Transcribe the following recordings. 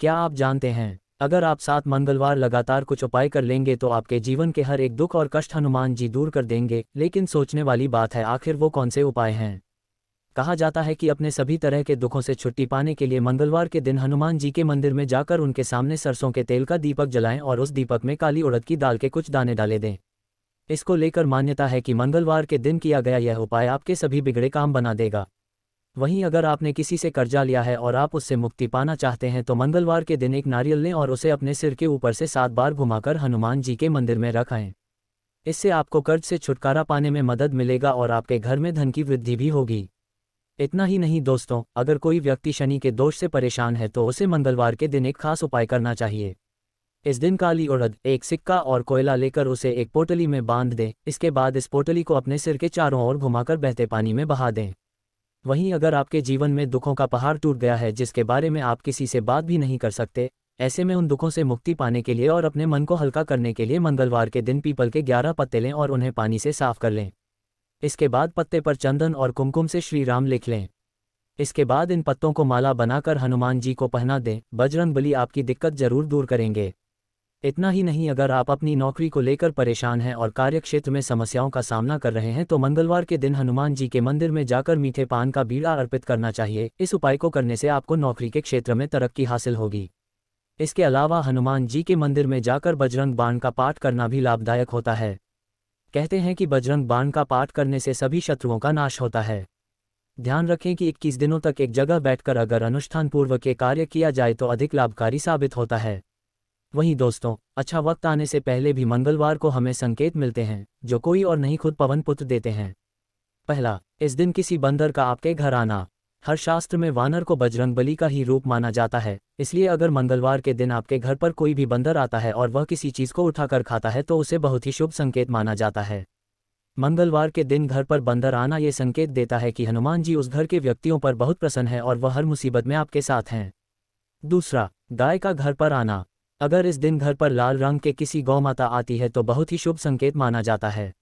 क्या आप जानते हैं अगर आप सात मंगलवार लगातार कुछ उपाय कर लेंगे तो आपके जीवन के हर एक दुख और कष्ट हनुमान जी दूर कर देंगे लेकिन सोचने वाली बात है आखिर वो कौन से उपाय हैं कहा जाता है कि अपने सभी तरह के दुखों से छुट्टी पाने के लिए मंगलवार के दिन हनुमान जी के मंदिर में जाकर उनके सामने सरसों के तेल का दीपक जलाएं और उस दीपक में काली उड़द की दाल के कुछ दाने डाले दें इसको लेकर मान्यता है कि मंगलवार के दिन किया गया यह उपाय आपके सभी बिगड़े काम बना देगा वहीं अगर आपने किसी से कर्जा लिया है और आप उससे मुक्ति पाना चाहते हैं तो मंगलवार के दिन एक नारियल लें और उसे अपने सिर के ऊपर से सात बार घुमाकर हनुमान जी के मंदिर में रखाएं इससे आपको कर्ज से छुटकारा पाने में मदद मिलेगा और आपके घर में धन की वृद्धि भी होगी इतना ही नहीं दोस्तों अगर कोई व्यक्ति शनि के दोष से परेशान है तो उसे मंगलवार के दिन एक खास उपाय करना चाहिए इस दिन काली उड़द एक सिक्का और कोयला लेकर उसे एक पोटली में बांध दें इसके बाद इस पोटली को अपने सिर के चारों ओर घुमाकर बहते पानी में बहा दें वहीं अगर आपके जीवन में दुखों का पहाड़ टूट गया है जिसके बारे में आप किसी से बात भी नहीं कर सकते ऐसे में उन दुखों से मुक्ति पाने के लिए और अपने मन को हल्का करने के लिए मंगलवार के दिन पीपल के ग्यारह पत्ते लें और उन्हें पानी से साफ कर लें इसके बाद पत्ते पर चंदन और कुमकुम से श्री राम लिख लें इसके बाद इन पत्तों को माला बनाकर हनुमान जी को पहना दें बजरंग बली आपकी दिक्कत जरूर दूर करेंगे इतना ही नहीं अगर आप अपनी नौकरी को लेकर परेशान हैं और कार्यक्षेत्र में समस्याओं का सामना कर रहे हैं तो मंगलवार के दिन हनुमान जी के मंदिर में जाकर मीठे पान का बीड़ा अर्पित करना चाहिए इस उपाय को करने से आपको नौकरी के क्षेत्र में तरक्की हासिल होगी इसके अलावा हनुमान जी के मंदिर में जाकर बजरंग बाण का पाठ करना भी लाभदायक होता है कहते हैं कि बजरंग बाण का पाठ करने से सभी शत्रुओं का नाश होता है ध्यान रखें कि 21 दिनों तक एक जगह बैठकर अगर अनुष्ठान पूर्व के कार्य किया जाए तो अधिक लाभकारी साबित होता है वहीं दोस्तों अच्छा वक्त आने से पहले भी मंगलवार को हमें संकेत मिलते हैं जो कोई और नहीं खुद पवन पुत्र देते हैं पहला इस दिन किसी बंदर का आपके घर आना हर शास्त्र में वानर को बजरंग बली का ही रूप माना जाता है इसलिए अगर मंगलवार के दिन आपके घर पर कोई भी बंदर आता है और वह किसी चीज को उठाकर खाता है तो उसे बहुत ही शुभ संकेत माना जाता है मंगलवार के दिन घर पर बंदर आना ये संकेत देता है कि हनुमान जी उस घर के व्यक्तियों पर बहुत प्रसन्न है और वह हर मुसीबत में आपके साथ हैं दूसरा गाय का घर पर आना अगर इस दिन घर पर लाल रंग के किसी गौ माता आती है तो बहुत ही शुभ संकेत माना जाता है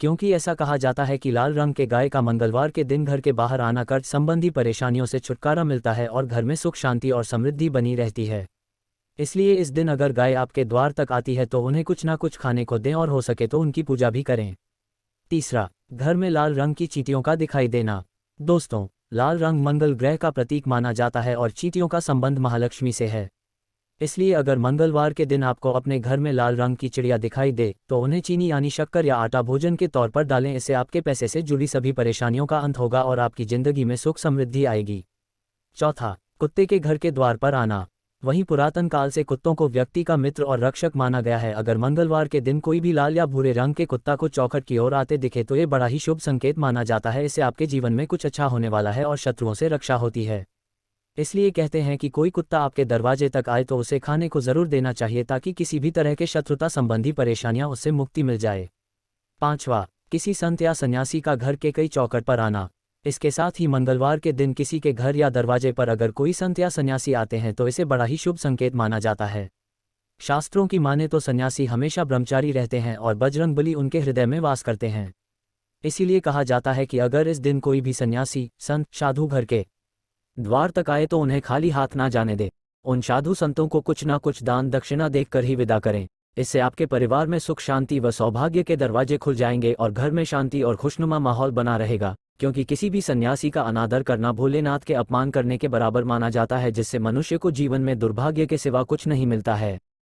क्योंकि ऐसा कहा जाता है कि लाल रंग के गाय का मंगलवार के दिन घर के बाहर आना कर संबंधी परेशानियों से छुटकारा मिलता है और घर में सुख शांति और समृद्धि बनी रहती है इसलिए इस दिन अगर गाय आपके द्वार तक आती है तो उन्हें कुछ ना कुछ खाने को दें और हो सके तो उनकी पूजा भी करें तीसरा घर में लाल रंग की चीटियों का दिखाई देना दोस्तों लाल रंग मंगल ग्रह का प्रतीक माना जाता है और चीटियों का संबंध महालक्ष्मी से है इसलिए अगर मंगलवार के दिन आपको अपने घर में लाल रंग की चिड़िया दिखाई दे तो उन्हें चीनी यानी शक्कर या आटा भोजन के तौर पर डालें इससे आपके पैसे से जुड़ी सभी परेशानियों का अंत होगा और आपकी जिंदगी में सुख समृद्धि आएगी चौथा कुत्ते के घर के द्वार पर आना वहीं पुरातन काल से कुत्तों को व्यक्ति का मित्र और रक्षक माना गया है अगर मंगलवार के दिन कोई भी लाल या भूरे रंग के कुत्ता को चौखट की ओर आते दिखे तो ये बड़ा ही शुभ संकेत माना जाता है इससे आपके जीवन में कुछ अच्छा होने वाला है और शत्रुओं से रक्षा होती है इसलिए कहते हैं कि कोई कुत्ता आपके दरवाजे तक आए तो उसे खाने को जरूर देना चाहिए ताकि किसी भी तरह के शत्रुता संबंधी परेशानियां उससे मुक्ति मिल जाए पांचवा किसी संत या सन्यासी का घर के कई चौकट पर आना इसके साथ ही मंगलवार के दिन किसी के घर या दरवाजे पर अगर कोई संत या सन्यासी आते हैं तो इसे बड़ा ही शुभ संकेत माना जाता है शास्त्रों की माने तो सन्यासी हमेशा ब्रह्मचारी रहते हैं और बजरंग बली उनके हृदय में वास करते हैं इसीलिए कहा जाता है कि अगर इस दिन कोई भी सन्यासी संत साधु घर के द्वार तक आए तो उन्हें खाली हाथ ना जाने दे उन साधु संतों को कुछ ना कुछ दान दक्षिणा देखकर ही विदा करें इससे आपके परिवार में सुख शांति व सौभाग्य के दरवाजे खुल जाएंगे और घर में शांति और खुशनुमा माहौल बना रहेगा क्योंकि किसी भी सन्यासी का अनादर करना भोलेनाथ के अपमान करने के बराबर माना जाता है जिससे मनुष्य को जीवन में दुर्भाग्य के सिवा कुछ नहीं मिलता है